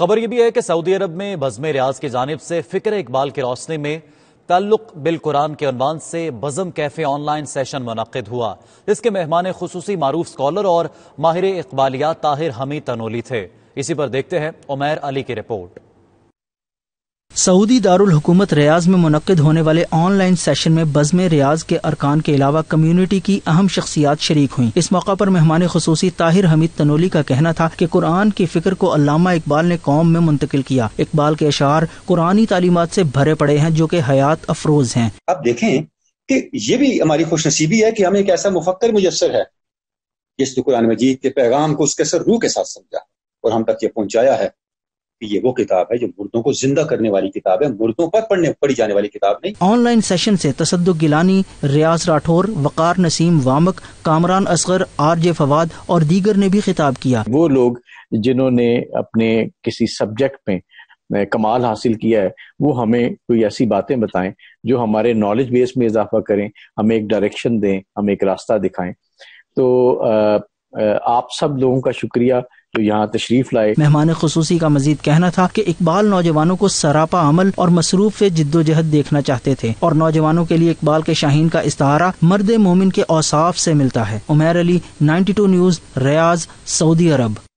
खबर यह भी है कि सऊदी अरब में बज़म रियाज की जानब से फ़िक्र इकबाल की रोशनी में तल्लुक बिल कुरान के अनवान से बज़म कैफ़े ऑनलाइन सेशन मुनद हुआ इसके मेहमान खसूसी मारूफ स्कॉलर और माहिर इकबालियात ताहिर हमीद तनोली थे इसी पर देखते हैं उमैर अली की रिपोर्ट सऊदी दारुल हुकूमत रियाज में मुनद होने वाले ऑनलाइन सेशन में बज़म रियाज के अरकान के अलावा कम्युनिटी की अहम शख्सियात शरीक हुई इस मौका पर मेहमान खसूसी ताहिर हमीद तनोली का कहना था कि कुरान की फिक्र को अलामा इकबाल ने कौम में मुंतकिल किया इकबाल के अशार कुरानी तालीमत से भरे पड़े हैं जो कि हयात अफरोज हैं आप देखें कि ये भी हमारी खुश नसीबी है कि हमें एक ऐसा मुफक्र मुजसर है जिसने कुरान मजीद के पैगाम को उसके सर रूह के साथ समझा और हम तक ये पहुंचाया है कि ये वो किताब है जो मुर्दों को जिंदा करने वाली किताब है मुर्दों पर पढ़ने पढ़ी जाने वाली किताब नहीं ऑनलाइन सेशन से तसद गिलानी रियाज राठौर वकार नसीम वामक कामरान असगर आर जे फवाद और दीगर ने भी खिताब किया वो लोग जिन्होंने अपने किसी सब्जेक्ट में कमाल हासिल किया है वो हमें कोई ऐसी बातें बताएं जो हमारे नॉलेज बेस में इजाफा करें हमें एक डायरेक्शन दें हमें एक रास्ता दिखाएं तो आप सब लोगों का शुक्रिया जो यहाँ तशरीफ लाए मेहमान खसूसी का मजीद कहना था कि इकबाल नौजवानों को सरापा अमल और मसरूफ जिद्दोजहद देखना चाहते थे और नौजवानों के लिए इकबाल के शाहीन का इस्तारा मर्द मोमिन के औसाफ से मिलता है Umair Ali ninety two news Riyadh Saudi अरब